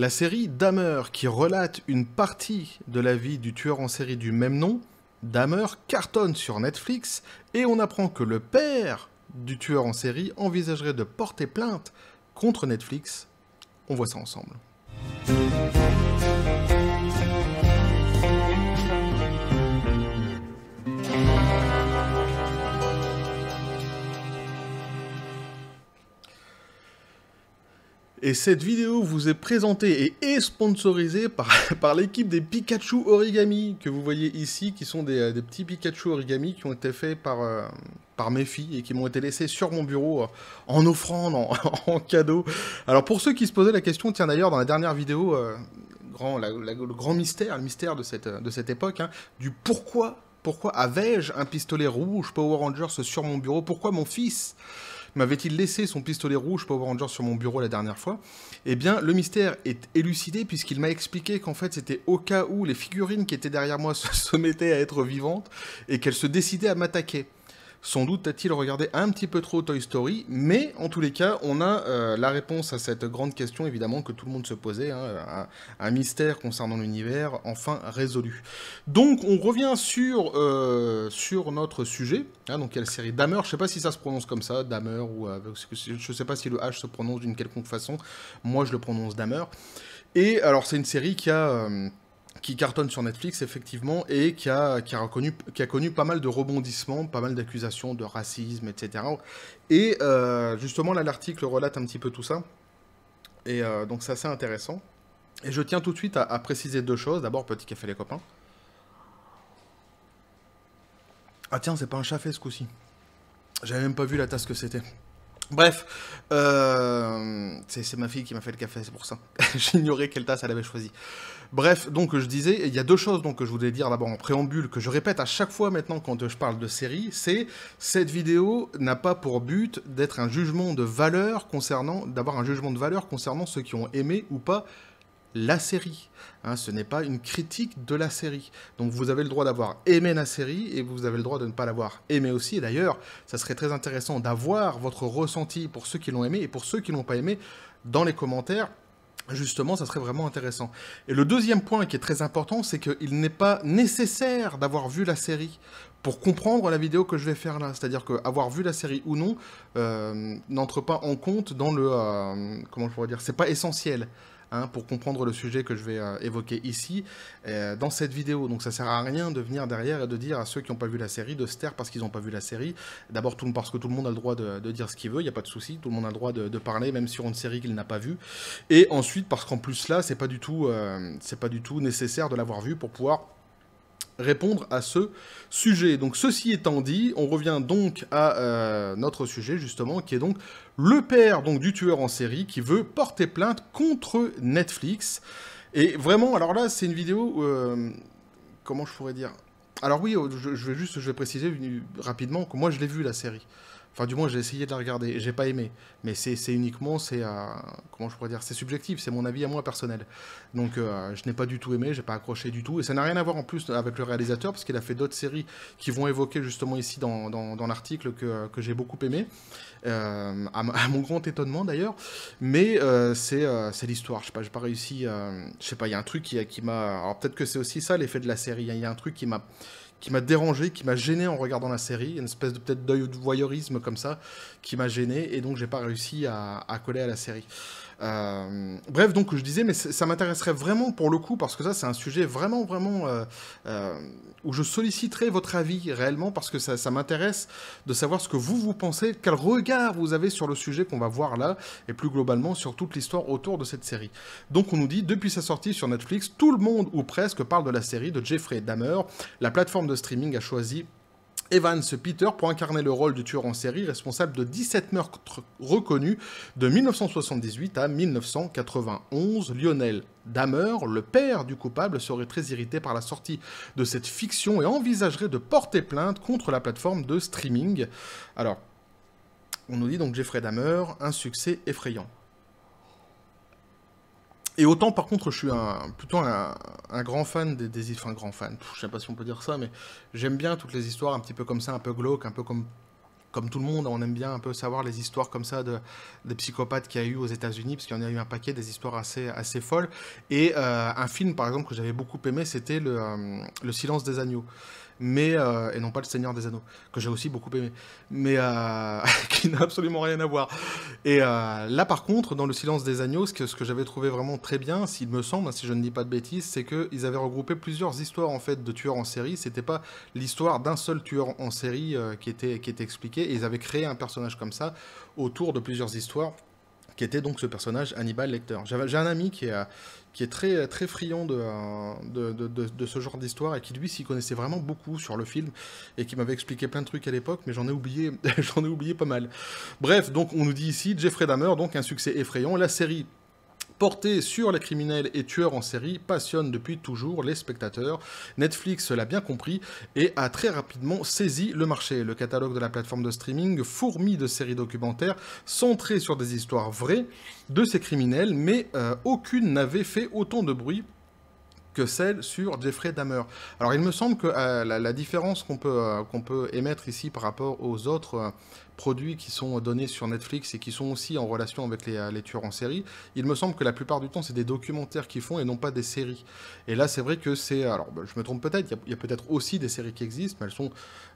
La série Dahmer, qui relate une partie de la vie du tueur en série du même nom, Dahmer cartonne sur Netflix et on apprend que le père du tueur en série envisagerait de porter plainte contre Netflix. On voit ça ensemble. Et cette vidéo vous est présentée et est sponsorisée par, par l'équipe des Pikachu Origami que vous voyez ici, qui sont des, euh, petits Pikachu Origami qui ont été faits par, euh, par mes filles et qui m'ont été laissés sur mon bureau euh, en offrande, en, cadeau. Alors pour ceux qui se posaient la question, tiens d'ailleurs dans la dernière vidéo, grand, le grand mystère, le mystère de cette, de cette époque, hein, du pourquoi pourquoi avais-je un pistolet rouge Power Rangers sur mon bureau Pourquoi mon fils m'avait-il laissé son pistolet rouge Power Rangers sur mon bureau la dernière fois Eh bien, le mystère est élucidé puisqu'il m'a expliqué qu'en fait, c'était au cas où les figurines qui étaient derrière moi se mettaient à être vivantes et qu'elles se décidaient à m'attaquer. Sans doute a-t-il regardé un petit peu trop Toy Story, mais en tous les cas, on a euh, la réponse à cette grande question, évidemment, que tout le monde se posait, hein, un, mystère concernant l'univers, enfin résolu. Donc, on revient sur, euh, sur notre sujet, hein, donc il y a la série Damer, je ne sais pas si ça se prononce comme ça, Damer ou euh, je ne sais pas si le H se prononce d'une quelconque façon, moi je le prononce Damer. Et alors, c'est une série qui a qui cartonne sur Netflix, effectivement, et qui a, qui a, reconnu, qui a connu pas mal de rebondissements, pas mal d'accusations de racisme, etc. Et euh, justement, là, l'article relate un petit peu tout ça. Et euh, donc, c'est assez intéressant. Et je tiens tout de suite à, préciser deux choses. D'abord, petit café les copains. Ah tiens, c'est pas un café ce coup-ci. J'avais même pas vu la tasse que c'était. Bref, euh, c'est ma fille qui m'a fait le café, c'est pour ça. J'ignorais quelle tasse elle avait choisie. Bref, donc je disais, il y a deux choses donc, que je voulais dire d'abord en préambule, que je répète à chaque fois maintenant quand je parle de série, c'est cette vidéo n'a pas pour but d'être un jugement de valeur concernant, d'avoir un jugement de valeur concernant ceux qui ont aimé ou pas la série. Hein, ce n'est pas une critique de la série. Donc vous avez le droit d'avoir aimé la série et vous avez le droit de ne pas l'avoir aimé aussi. d'ailleurs, ça serait très intéressant d'avoir votre ressenti pour ceux qui l'ont aimé et pour ceux qui l'ont pas aimé dans les commentaires justement, ça serait vraiment intéressant. Et le deuxième point qui est très important, c'est qu'il n'est pas nécessaire d'avoir vu la série pour comprendre la vidéo que je vais faire là. C'est-à-dire qu'avoir vu la série ou non euh, n'entre pas en compte dans le... Euh, comment je pourrais dire C'est pas essentiel pour comprendre le sujet que je vais euh, évoquer ici, euh, dans cette vidéo. Donc ça sert à rien de venir derrière et de dire à ceux qui n'ont pas vu la série de se taire parce qu'ils n'ont pas vu la série. D'abord parce que tout le monde a le droit de, dire ce qu'il veut, il n'y a pas de souci, tout le monde a le droit de, parler, même sur une série qu'il n'a pas vue. Et ensuite parce qu'en plus là, c'est pas du euh, c'est pas du tout nécessaire de l'avoir vu pour pouvoir répondre à ce sujet. Donc ceci étant dit, on revient donc à euh, notre sujet justement, qui est donc le père donc, du tueur en série qui veut porter plainte contre Netflix. Et vraiment, alors là, c'est une vidéo... Euh, comment je pourrais dire alors oui, oh, je, vais juste je vais préciser euh, rapidement que moi je l'ai vu la série. Enfin, du moins, j'ai essayé de la regarder. J'ai pas aimé. Mais c'est uniquement, c'est euh, comment je pourrais dire, c'est subjectif. C'est mon avis à moi personnel. Donc, euh, je n'ai pas du tout aimé. J'ai pas accroché du tout. Et ça n'a rien à voir en plus avec le réalisateur, parce qu'il a fait d'autres séries qui vont évoquer justement ici dans, dans, l'article que, que j'ai beaucoup aimé, euh, à, mon grand étonnement d'ailleurs. Mais c'est l'histoire. Je sais pas, j'ai pas réussi. je sais pas. Il y a un truc qui, qui m'a. Alors peut-être que c'est aussi ça l'effet de la série. Il y a un truc qui m'a qui m'a dérangé, qui m'a gêné en regardant la série, une espèce de peut-être d'œil de voyeurisme comme ça, qui m'a gêné, et donc j'ai pas réussi à, à coller à la série. Euh, bref, donc je disais, mais ça m'intéresserait vraiment pour le coup, parce que ça c'est un sujet vraiment, vraiment euh, euh, où je solliciterai votre avis réellement, parce que ça, ça m'intéresse de savoir ce que vous, vous pensez, quel regard vous avez sur le sujet qu'on va voir là, et plus globalement sur toute l'histoire autour de cette série. Donc on nous dit, depuis sa sortie sur Netflix, tout le monde ou presque parle de la série de Jeffrey Dahmer. La plateforme de streaming a choisi Evans Peter pour incarner le rôle du tueur en série responsable de 17 meurtres reconnus de 1978 à 1991. Lionel Damer, le père du coupable, serait très irrité par la sortie de cette fiction et envisagerait de porter plainte contre la plateforme de streaming. Alors, on nous dit donc Jeffrey Dahmer, un succès effrayant. Et autant, par contre, je suis un, plutôt un, grand fan des, enfin, grand fan. je je sais pas si on peut dire ça, mais j'aime bien toutes les histoires un petit peu comme ça, un peu glauque, un peu comme comme tout le monde, on aime bien un peu savoir les histoires comme ça de, des psychopathes qu'il y a eu aux États-Unis, parce qu'il y en a eu un paquet, des histoires assez, assez folles. Et euh, un film, par exemple, que j'avais beaucoup aimé, c'était le, euh, le Silence des agneaux mais euh, et non pas le Seigneur des Anneaux, que j'ai aussi beaucoup aimé, mais euh, qui n'a absolument rien à voir. Et euh, là, par contre, dans le Silence des Agneaux, ce que, j'avais trouvé vraiment très bien, s'il me semble, hein, si je ne dis pas de bêtises, c'est qu'ils avaient regroupé plusieurs histoires en fait de tueurs en série. C'était pas l'histoire d'un seul tueur en série qui était qui était expliqué, et ils avaient créé un personnage comme ça autour de plusieurs histoires qui était donc ce personnage Hannibal Lecter. J'ai un ami qui a qui est très, très friand de, de, ce genre d'histoire et qui lui s'y connaissait vraiment beaucoup sur le film et qui m'avait expliqué plein de trucs à l'époque, mais j'en ai oublié, j'en ai oublié pas mal. Bref, donc on nous dit ici Jeffrey Dahmer, donc un succès effrayant. La série portée sur les criminels et tueurs en série passionne depuis toujours les spectateurs. Netflix l'a bien compris et a très rapidement saisi le marché. Le catalogue de la plateforme de streaming fourmi de séries documentaires centrées sur des histoires vraies de ces criminels, mais euh, aucune n'avait fait autant de bruit que celle sur Jeffrey Dahmer. Alors il me semble que euh, la, différence qu'on peut, euh, qu'on peut émettre ici par rapport aux autres produits qui sont donnés sur Netflix et qui sont aussi en relation avec euh, les, tueurs en série, il me semble que la plupart du temps, c'est des documentaires qui font et non pas des séries. Et là, c'est vrai que c'est. Alors, bah, je me trompe peut-être, il y a, peut-être aussi des séries qui existent, mais elles sont,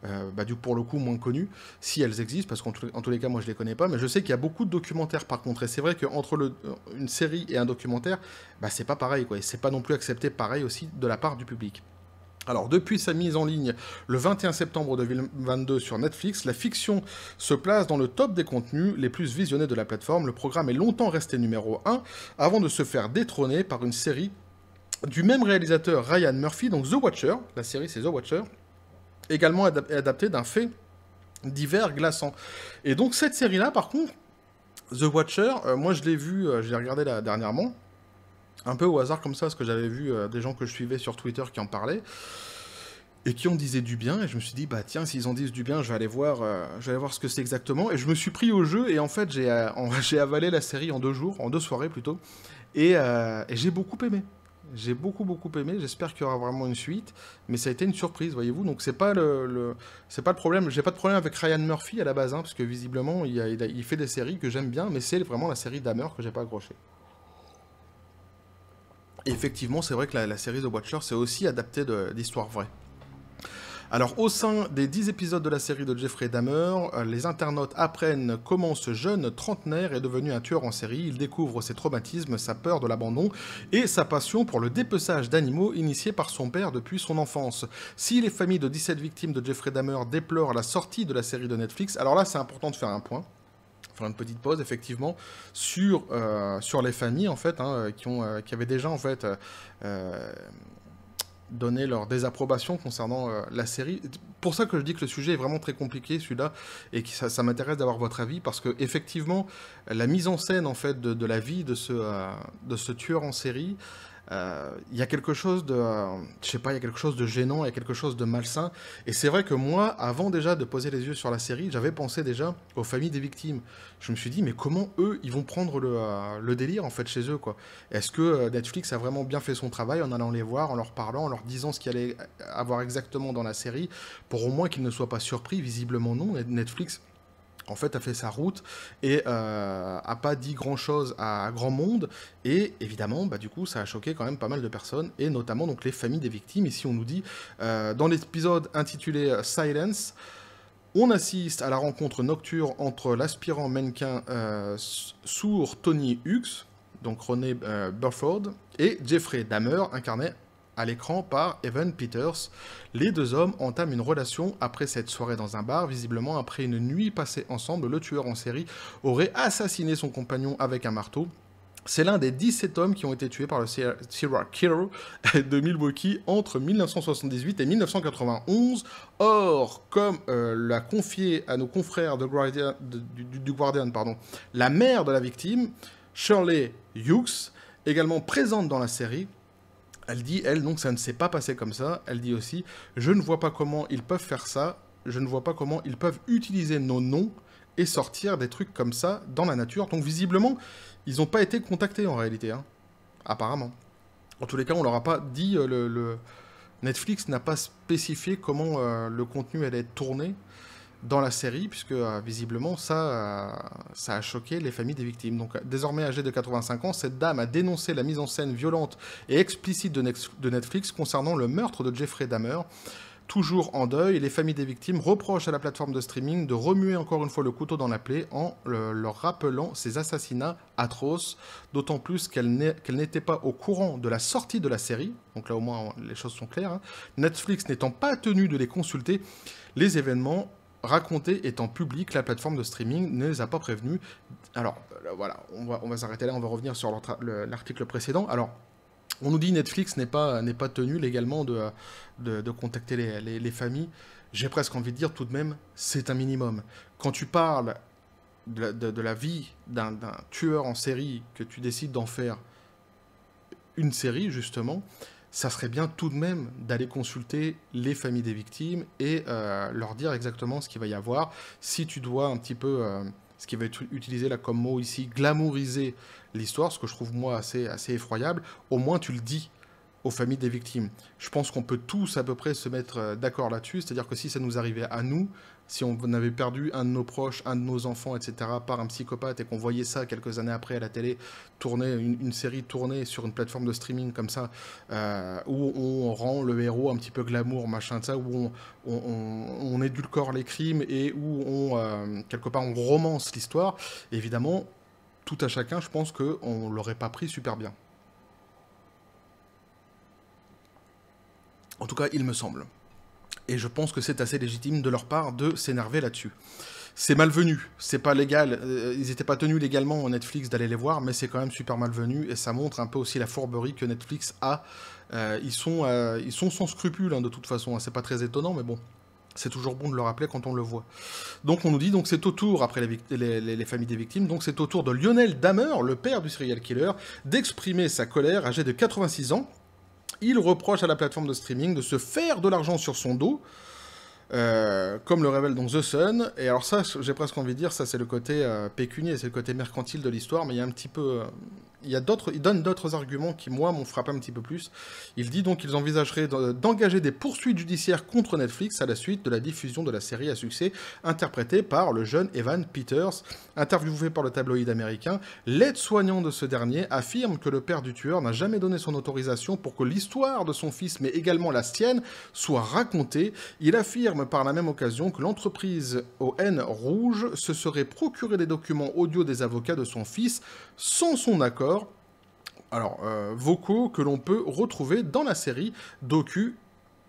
euh, bah, du, pour le coup, moins connues, si elles existent, parce qu'en tous les cas, moi, je les connais pas, mais je sais qu'il y a beaucoup de documentaires par contre. Et c'est vrai qu'entre une série et un documentaire, bah, c'est pas pareil, quoi. Et c'est pas non plus accepté pareil aussi de la part du public. Alors, depuis sa mise en ligne le 21 septembre 2022 sur Netflix, la fiction se place dans le top des contenus les plus visionnés de la plateforme. Le programme est longtemps resté numéro 1 avant de se faire détrôner par une série du même réalisateur Ryan Murphy, donc The Watcher. La série, c'est The Watcher, également adaptée d'un fait divers glaçant. Et donc, cette série-là, par contre, The Watcher, euh, moi je l'ai vu, euh, je l'ai regardé là, dernièrement un peu au hasard comme ça, parce que j'avais vu euh, des gens que je suivais sur Twitter qui en parlaient et qui en disaient du bien. Et je me suis dit, bah tiens, s'ils en disent du bien, je vais aller voir, euh, je vais voir ce que c'est exactement. Et je me suis pris au jeu et en fait, j'ai euh, avalé la série en deux jours, en deux soirées plutôt. Et, j'ai beaucoup aimé. J'ai beaucoup beaucoup aimé. J'espère qu'il y aura vraiment une suite, mais ça a été une surprise, voyez-vous. Donc c'est pas le, pas le problème. J'ai pas de problème avec Ryan Murphy à la base, hein, parce que visiblement il, fait des séries que j'aime bien, mais c'est vraiment la série Dahmer que j'ai pas accroché effectivement, c'est vrai que la, série The Watcher, c'est aussi adapté d'histoires vraies. Alors, au sein des 10 épisodes de la série de Jeffrey Dahmer, euh, les internautes apprennent comment ce jeune trentenaire est devenu un tueur en série. Il découvre ses traumatismes, sa peur de l'abandon et sa passion pour le dépeçage d'animaux initié par son père depuis son enfance. Si les familles de 17 victimes de Jeffrey Dahmer déplorent la sortie de la série de Netflix, alors là, c'est important de faire un point faire une petite pause effectivement sur euh, sur les familles en fait hein, qui ont euh, qui avaient déjà en fait euh, donné leur désapprobation concernant la série. Pour ça que je dis que le sujet est vraiment très compliqué celui-là et que ça, m'intéresse d'avoir votre avis parce que effectivement la mise en scène en fait de, de la vie de ce de ce tueur en série euh, il y a quelque chose de, je sais pas, il y quelque chose de gênant, il y a quelque chose de malsain. Et c'est vrai que moi, avant déjà de poser les yeux sur la série, j'avais pensé déjà aux familles des victimes. Je me suis dit, mais comment eux, ils vont prendre le, euh, délire en fait chez eux quoi Est-ce que euh, Netflix a vraiment bien fait son travail en allant les voir, en leur parlant, en leur disant ce qu'il allait avoir exactement dans la série, pour au moins qu'ils ne soient pas surpris Visiblement non. Netflix en fait, a fait sa route et euh, a pas dit grand-chose à grand monde. Et évidemment, bah, du coup, ça a choqué quand même pas mal de personnes, et notamment donc les familles des victimes. Ici, on nous dit, euh, dans l'épisode intitulé euh, Silence, on assiste à la rencontre nocturne entre l'aspirant mannequin sourd Tony Hughes, donc René Burford, et Jeffrey Dahmer, incarné à l'écran par Evan Peters. Les deux hommes entament une relation après cette soirée dans un bar. Visiblement, après une nuit passée ensemble, le tueur en série aurait assassiné son compagnon avec un marteau. C'est l'un des 17 hommes qui ont été tués par le serial killer de Milwaukee entre 1978 et 1991. Or, comme euh, l'a confié à nos confrères du, Guardian pardon, la mère de la victime, Shirley Hughes, également présente dans la série, elle dit, elle, donc ça ne s'est pas passé comme ça. Elle dit aussi, je ne vois pas comment ils peuvent faire ça. Je ne vois pas comment ils peuvent utiliser nos noms et sortir des trucs comme ça dans la nature. Donc visiblement, ils n'ont pas été contactés en réalité, hein. apparemment. En tous les cas, on leur a pas dit euh, le, Netflix n'a pas spécifié comment euh, le contenu allait être tourné dans la série, puisque euh, visiblement ça, euh, ça a choqué les familles des victimes. Donc désormais âgée de 85 ans, cette dame a dénoncé la mise en scène violente et explicite de, Netflix concernant le meurtre de Jeffrey Dahmer. Toujours en deuil, les familles des victimes reprochent à la plateforme de streaming de remuer encore une fois le couteau dans la plaie en leur rappelant ces assassinats atroces, d'autant plus qu'elle n'était pas au courant de la sortie de la série, donc là au moins les choses sont claires, hein. Netflix n'étant pas tenu de les consulter, les événements raconté étant public, la plateforme de streaming ne les a pas prévenus. Alors euh, voilà, on va, on va s'arrêter là, on va revenir sur l'article précédent. Alors, on nous dit Netflix n'est pas, pas tenu légalement de, de, contacter les, familles. J'ai presque envie de dire tout de même, c'est un minimum. Quand tu parles de la vie d'un tueur en série, que tu décides d'en faire une série, justement, ça serait bien tout de même d'aller consulter les familles des victimes et euh, leur dire exactement ce qu'il va y avoir. Si tu dois un petit peu, euh, ce qui va être utilisé là comme mot ici, glamouriser l'histoire, ce que je trouve moi assez, assez effroyable, au moins tu le dis aux familles des victimes. Je pense qu'on peut tous à peu près se mettre euh, d'accord là-dessus, c'est-à-dire que si ça nous arrivait à nous, si on avait perdu un de nos proches, un de nos enfants, etc., par un psychopathe, et qu'on voyait ça quelques années après à la télé, tourner une, série tournée sur une plateforme de streaming comme ça, euh, où, on rend le héros un petit peu glamour, machin de ça, où on, édulcore les crimes et où on, euh, quelque part, on romance l'histoire, évidemment, tout à chacun, je pense qu'on ne l'aurait pas pris super bien. En tout cas, il me semble. Et je pense que c'est assez légitime de leur part de s'énerver là-dessus. C'est malvenu, c'est pas légal, euh, ils n'étaient pas tenus légalement en Netflix d'aller les voir, mais c'est quand même super malvenu et ça montre un peu aussi la fourberie que Netflix a. Euh, ils, sont, euh, ils sont sans scrupules hein, de toute façon, hein. c'est pas très étonnant, mais bon, c'est toujours bon de le rappeler quand on le voit. Donc on nous dit donc c'est au tour, après les, familles des victimes, donc c'est au tour de Lionel Damer, le père du serial killer, d'exprimer sa colère, âgé de 86 ans, il reproche à la plateforme de streaming de se faire de l'argent sur son dos, euh, comme le révèle donc The Sun. Et alors ça, j'ai presque envie de dire, ça c'est le côté euh, pécunier, c'est le côté mercantile de l'histoire, mais il y a un petit peu, euh, il, d'autres, donne d'autres arguments qui, moi, m'ont frappé un petit peu plus. Il dit donc qu'ils envisageraient d'engager des poursuites judiciaires contre Netflix à la suite de la diffusion de la série à succès interprétée par le jeune Evan Peters. Interviewé par le tabloïd américain, l'aide-soignant de ce dernier affirme que le père du tueur n'a jamais donné son autorisation pour que l'histoire de son fils, mais également la sienne, soit racontée. Il affirme par la même occasion que l'entreprise ON Rouge se serait procuré des documents audio des avocats de son fils sans son accord alors, euh, vocaux que l'on peut retrouver dans la série docu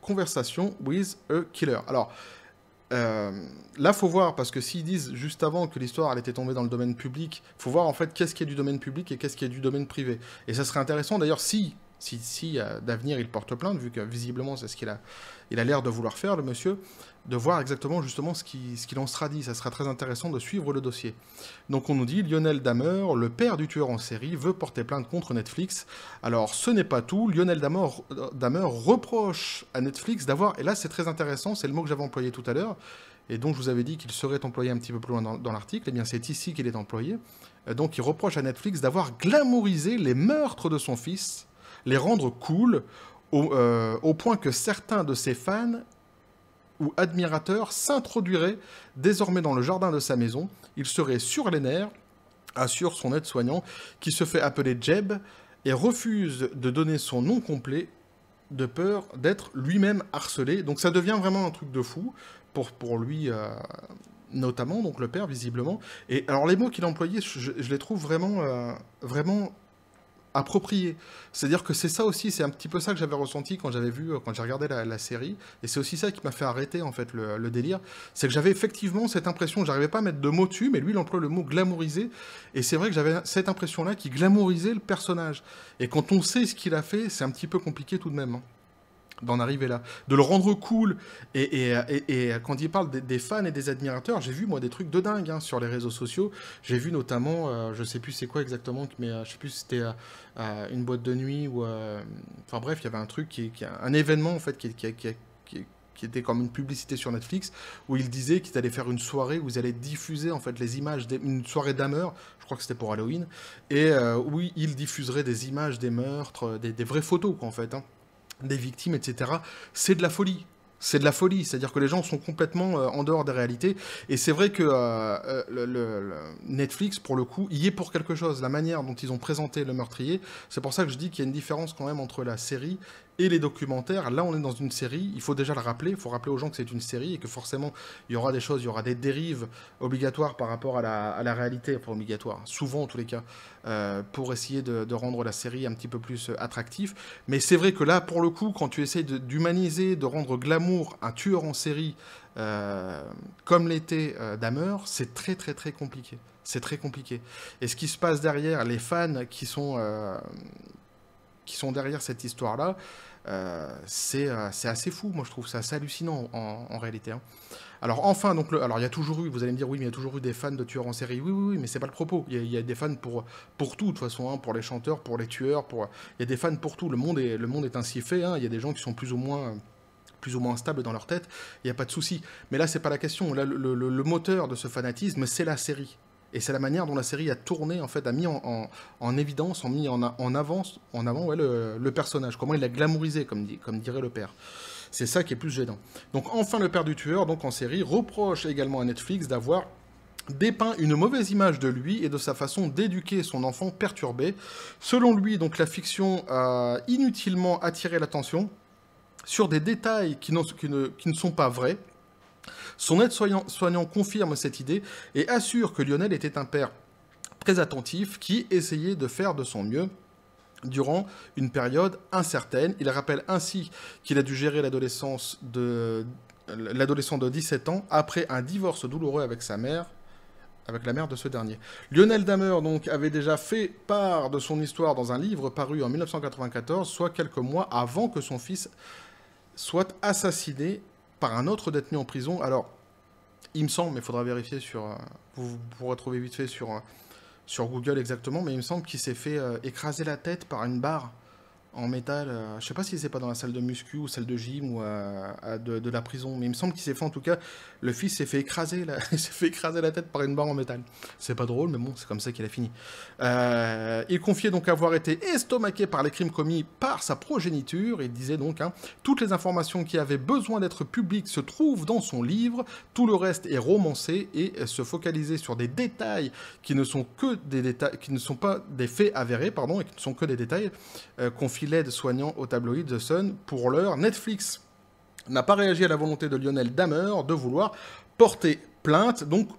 Conversation with a Killer. Alors, euh, là, faut voir, parce que s'ils disent juste avant que l'histoire elle était tombée dans le domaine public, faut voir en fait qu'est-ce qui est du domaine public et qu'est-ce qui est du domaine privé. Et ça serait intéressant d'ailleurs si, si, euh, d'avenir il porte plainte, vu que visiblement c'est ce qu'il a, il a l'air de vouloir faire, le monsieur, de voir exactement justement ce qu'il ce qui en sera dit. Ça sera très intéressant de suivre le dossier. Donc on nous dit Lionel Damer, le père du tueur en série, veut porter plainte contre Netflix. Alors ce n'est pas tout. Lionel Damer, reproche à Netflix d'avoir, et là c'est très intéressant, c'est le mot que j'avais employé tout à l'heure, et dont je vous avais dit qu'il serait employé un petit peu plus loin dans, l'article, et eh bien c'est ici qu'il est employé. Euh, donc il reproche à Netflix d'avoir glamourisé les meurtres de son fils, les rendre cool, au, euh, au, point que certains de ses fans ou admirateur s'introduirait désormais dans le jardin de sa maison. Il serait sur les nerfs, assure son aide-soignant, qui se fait appeler Jeb et refuse de donner son nom complet de peur d'être lui-même harcelé. Donc ça devient vraiment un truc de fou pour, pour lui. Euh, notamment donc le père visiblement et alors les mots qu'il employait je, je, les trouve vraiment euh, vraiment approprié. C'est-à-dire que c'est ça aussi, c'est un petit peu ça que j'avais ressenti quand j'avais vu, euh, quand j'ai regardé la, série, et c'est aussi ça qui m'a fait arrêter en fait le, délire, c'est que j'avais effectivement cette impression, j'arrivais pas à mettre de mots dessus, mais lui il emploie le mot glamouriser, et c'est vrai que j'avais cette impression-là qui glamourisait le personnage. Et quand on sait ce qu'il a fait, c'est un petit peu compliqué tout de même. Hein d'en arriver là, de le rendre cool. Et, quand il parle des, fans et des admirateurs, j'ai vu moi des trucs de dingue hein, sur les réseaux sociaux. J'ai vu notamment, euh, je sais plus c'est quoi exactement, mais euh, je sais plus si c'était euh, une boîte de nuit ou, enfin bref, il y avait un truc qui, un événement en fait qui, était comme une publicité sur Netflix, où il disait qu'il allait faire une soirée où ils allaient diffuser en fait les images, d'une soirée d'hammer, je crois que c'était pour Halloween, et oui où ils diffuseraient des images des meurtres, des, vraies photos quoi en fait. Hein des victimes, etc. C'est de la folie. C'est de la folie, c'est-à-dire que les gens sont complètement euh, en dehors des réalités. Et c'est vrai que euh, euh, Netflix, pour le coup, y est pour quelque chose. La manière dont ils ont présenté le meurtrier, c'est pour ça que je dis qu'il y a une différence quand même entre la série et les documentaires. Là, on est dans une série, il faut déjà le rappeler, il faut rappeler aux gens que c'est une série et que forcément, il y aura des choses, il y aura des dérives obligatoires par rapport à la, réalité, pour obligatoire, hein, souvent en tous les cas, euh, pour essayer de, rendre la série un petit peu plus euh, attractive. Mais c'est vrai que là, pour le coup, quand tu essayes d'humaniser, de, rendre glamour un tueur en série euh, comme l'était euh, c'est très très très compliqué. C'est très compliqué. Et ce qui se passe derrière, les fans qui sont qui sont derrière cette histoire-là, euh, euh, c'est assez fou. Moi, je trouve ça assez hallucinant en, réalité. Hein. Alors, enfin, donc, alors il y a toujours eu, vous allez me dire, oui, mais il y a toujours eu des fans de tueurs en série. Oui, oui, oui mais c'est pas le propos. Il y, a, des fans pour, pour tout, de toute façon, hein, pour les chanteurs, pour les tueurs, pour, il y a des fans pour tout. Le monde est, le monde est ainsi fait. Hein. Il y a des gens qui sont plus ou moins plus ou moins instables dans leur tête, il n'y a pas de souci. Mais là, c'est pas la question. Là, le moteur de ce fanatisme, c'est la série. Et c'est la manière dont la série a tourné, en fait, a mis en, évidence, en mis en, en avance, en avant le, personnage, comment il l'a glamourisé, comme, dit, comme dirait le père. C'est ça qui est plus gênant. Donc enfin, le père du tueur, donc en série, reproche également à Netflix d'avoir dépeint une mauvaise image de lui et de sa façon d'éduquer son enfant perturbé. Selon lui, donc la fiction a inutilement attiré l'attention sur des détails qui, qui ne sont pas vrais, son aide-soignant confirme cette idée et assure que Lionel était un père très attentif qui essayait de faire de son mieux durant une période incertaine. Il rappelle ainsi qu'il a dû gérer l'adolescence de l'adolescent de 17 ans après un divorce douloureux avec sa mère avec la mère de ce dernier. Lionel Damer donc avait déjà fait part de son histoire dans un livre paru en 1994, soit quelques mois avant que son fils soit assassiné par un autre détenu en prison. Alors, il me semble, mais il faudra vérifier sur. Euh, vous, pourrez trouver vite fait sur, euh, sur Google exactement, mais il me semble qu'il s'est fait euh, écraser la tête par une barre en métal. Je euh, je sais pas si c'est pas dans la salle de muscu ou salle de gym ou à, de, la prison, mais il me semble qu'il s'est fait en tout cas. Le fils s'est fait écraser, la, s'est fait écraser la tête par une barre en métal. C'est pas drôle, mais bon, c'est comme ça qu'il a fini. Euh, il confiait donc avoir été estomaqué par les crimes commis par sa progéniture. Il disait donc hein, toutes les informations qui avaient besoin d'être publiques se trouvent dans son livre. Tout le reste est romancé et se focaliser sur des détails qui ne sont que des détails, qui ne sont pas des faits avérés, pardon, et qui ne sont que des détails euh, confiés l'aide soignant au tabloïd The Sun, pour l'heure, Netflix n'a pas réagi à la volonté de Lionel Damer de vouloir porter plainte. Donc,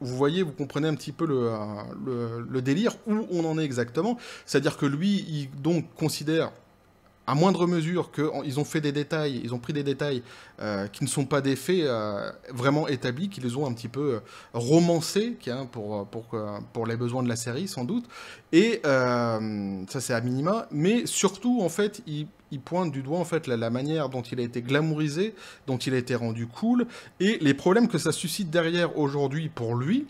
vous voyez, vous comprenez un petit peu le, euh, le délire, où on en est exactement. C'est-à-dire que lui, il donc considère à moindre mesure qu'ils ont fait des détails, ils ont pris des détails euh, qui ne sont pas des faits euh, vraiment établis, qui les ont un petit peu euh, romancés hein, pour, les besoins de la série, sans doute. Et ça, c'est à minima. Mais surtout, en fait, ils, pointe pointent du doigt en fait la, la, manière dont il a été glamourisé, dont il a été rendu cool, et les problèmes que ça suscite derrière aujourd'hui pour lui,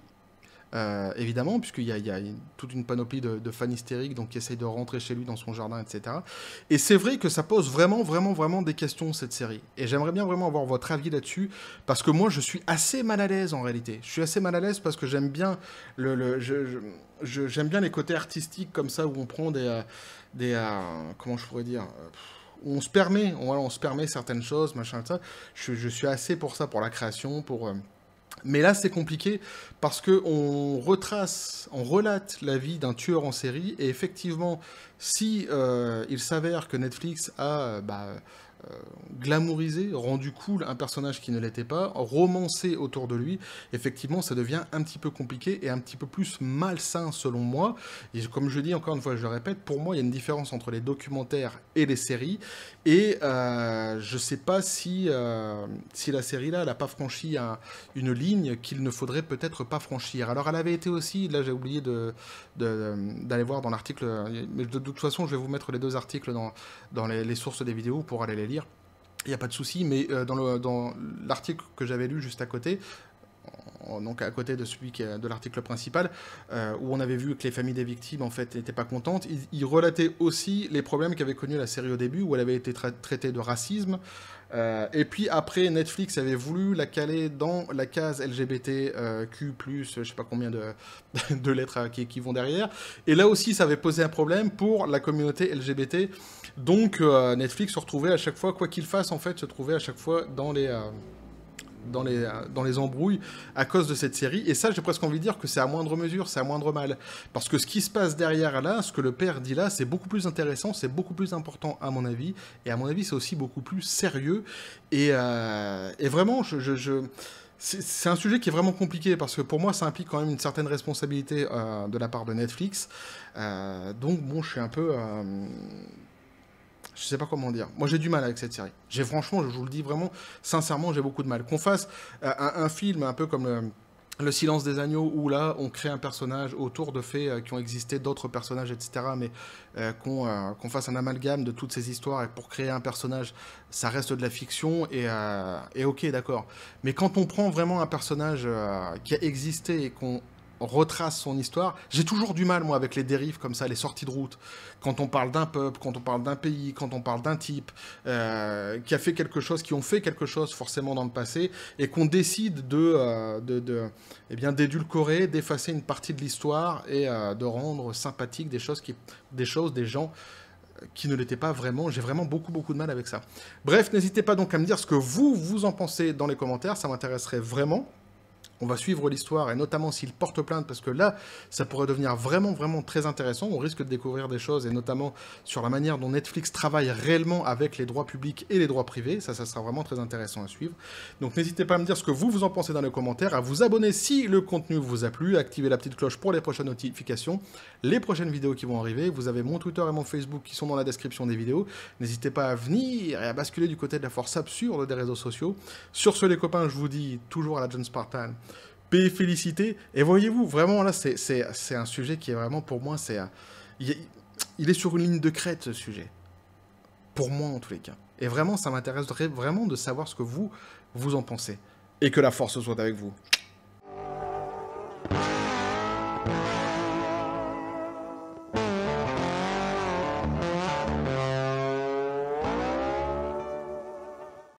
euh, évidemment, puisqu'il y a, y a toute une panoplie de, fans hystériques donc qui essayent de rentrer chez lui dans son jardin, etc. Et c'est vrai que ça pose vraiment, vraiment, vraiment des questions cette série. Et j'aimerais bien vraiment avoir votre avis là-dessus, parce que moi je suis assez mal à l'aise en réalité. Je suis assez mal à l'aise parce que j'aime bien le, j'aime bien les côtés artistiques comme ça où on prend des, euh, des euh, comment je pourrais dire où on se permet, on, on, se permet certaines choses, machin, ça. Je, je, suis assez pour ça, pour la création, pour mais là, c'est compliqué parce que on retrace, on relate la vie d'un tueur en série. Et effectivement, si euh, il s'avère que Netflix a bah, euh, glamourisé, rendu cool un personnage qui ne l'était pas, romancé autour de lui, effectivement, ça devient un petit peu compliqué et un petit peu plus malsain selon moi. Et comme je dis encore une fois, je le répète, pour moi, il y a une différence entre les documentaires et les séries. Et euh, je ne sais pas si, euh, si la série là, n'a pas franchi une ligne qu'il ne faudrait peut-être pas franchir. Alors, elle avait été aussi, là, j'ai oublié d'aller de, voir dans l'article, mais de, toute façon, je vais vous mettre les deux articles dans, dans les, les sources des vidéos pour aller les il n'y a pas de souci, mais euh, dans l'article que j'avais lu juste à côté, donc à côté de celui de l'article principal, euh, où on avait vu que les familles des victimes en fait n'étaient pas contentes. Il, relatait aussi les problèmes qu'avait connu la série au début, où elle avait été traitée de racisme. Euh, et puis après, Netflix avait voulu la caler dans la case LGBTQ+, euh, je sais pas combien de, lettres qui, vont derrière. Et là aussi, ça avait posé un problème pour la communauté LGBT donc euh, Netflix se retrouvait à chaque fois, quoi qu'il fasse, en fait, se trouvait à chaque fois dans les, euh, dans les, euh, dans les embrouilles à cause de cette série. Et ça, j'ai presque envie de dire que c'est à moindre mesure, c'est à moindre mal. Parce que ce qui se passe derrière là, ce que le père dit là, c'est beaucoup plus intéressant, c'est beaucoup plus important à mon avis. Et à mon avis, c'est aussi beaucoup plus sérieux. Et, vraiment, je... c'est un sujet qui est vraiment compliqué parce que pour moi, ça implique quand même une certaine responsabilité de la part de Netflix. donc bon, je suis un peu, je sais pas comment dire. Moi, j'ai du mal avec cette série. J'ai franchement, je vous le dis vraiment, sincèrement, j'ai beaucoup de mal. Qu'on fasse euh, un, film un peu comme le, silence des agneaux, où là, on crée un personnage autour de faits euh, qui ont existé, d'autres personnages, etc. Mais euh, qu'on fasse un amalgame de toutes ces histoires et pour créer un personnage, ça reste de la fiction et, et ok, d'accord. Mais quand on prend vraiment un personnage qui a existé et qu'on retrace son histoire. J'ai toujours du mal, moi, avec les dérives comme ça, les sorties de route. Quand on parle d'un peuple, quand on parle d'un pays, quand on parle d'un type euh, qui a fait quelque chose, qui ont fait quelque chose forcément dans le passé, et qu'on décide de, euh, de, eh bien, d'édulcorer, d'effacer une partie de l'histoire et euh, de rendre sympathique des choses, qui, des choses, des gens qui ne l'étaient pas vraiment. J'ai vraiment beaucoup, beaucoup de mal avec ça. Bref, n'hésitez pas donc à me dire ce que vous, vous en pensez dans les commentaires. Ça m'intéresserait vraiment. On va suivre l'histoire, et notamment s'il porte plainte, parce que là, ça pourrait devenir vraiment, vraiment très intéressant. On risque de découvrir des choses, et notamment sur la manière dont Netflix travaille réellement avec les droits publics et les droits privés. Ça, ça sera vraiment très intéressant à suivre. Donc n'hésitez pas à me dire ce que vous, vous en pensez dans les commentaires, à vous abonner si le contenu vous a plu, à activer la petite cloche pour les prochaines notifications, les prochaines vidéos qui vont arriver. Vous avez mon Twitter et mon Facebook qui sont dans la description des vidéos. N'hésitez pas à venir et à basculer du côté de la force absurde des réseaux sociaux. Sur ce, les copains, je vous dis toujours à la John Spartan féliciter et félicité. Et voyez-vous, vraiment, là, c'est un sujet qui est vraiment, pour moi, c'est il, est sur une ligne de crête, ce sujet. Pour moi, en tous les cas. Et vraiment, ça m'intéresserait vraiment de savoir ce que vous, vous en pensez. Et que la force soit avec vous.